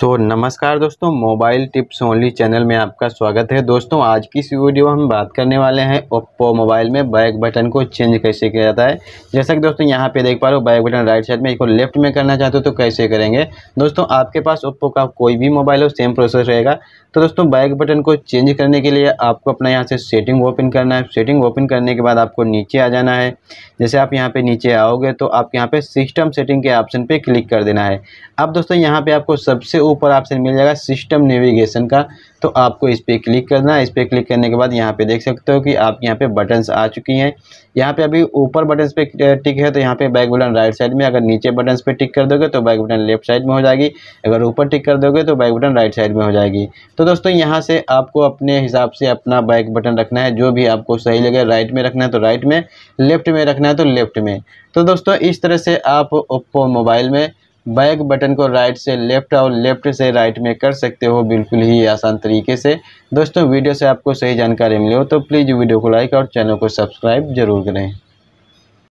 सो so, नमस्कार दोस्तों mobile tips only channel में आपका स्वागत है दोस्तों आज की इस वीडियो में हम बात करने वाले हैं ओप्पो मोबाइल में बैक बटन को चेंज कैसे किया जाता है जैसा कि दोस्तों यहाँ पे देख पा रहे हो बैक बटन राइट साइड में इसको लेफ्ट में करना चाहते हो तो कैसे करेंगे दोस्तों आपके पास ओप्पो का कोई भी मोबाइल हो सेम प्रोसेस रहेगा तो दोस्तों बैक बटन को चेंज करने के लिए आपको अपना यहाँ से सेटिंग ओपन करना है सेटिंग ओपन करने के बाद आपको नीचे आ जाना है जैसे आप यहाँ पर नीचे आओगे तो आप यहाँ पर सिस्टम सेटिंग के ऑप्शन पर क्लिक कर देना है अब दोस्तों यहाँ पर आपको सबसे ऊपर आपसे मिल जाएगा सिस्टम नेविगेशन का तो आपको इस पर क्लिक करना है इस पर क्लिक करने के बाद यहाँ पे देख सकते हो कि आप यहाँ पे बटन्स आ चुकी हैं यहाँ पे अभी ऊपर बटन्स पे टिक है तो यहाँ पे बैक बटन राइट साइड में अगर नीचे बटन्स पे टिक कर दोगे तो बैक बटन लेफ्ट साइड में हो जाएगी अगर ऊपर टिक कर दोगे तो बैक बटन राइट साइड में हो जाएगी तो दोस्तों यहाँ से आपको अपने हिसाब से अपना बैक बटन रखना है जो भी आपको सही लगे राइट में रखना है तो राइट में लेफ्ट में रखना है तो लेफ्ट में तो दोस्तों इस तरह से आप ओप्पो मोबाइल में बैक बटन को राइट से लेफ़्ट और लेफ़्ट से राइट में कर सकते हो बिल्कुल ही आसान तरीके से दोस्तों वीडियो से आपको सही जानकारी मिले हो तो प्लीज़ वीडियो को लाइक और चैनल को सब्सक्राइब जरूर करें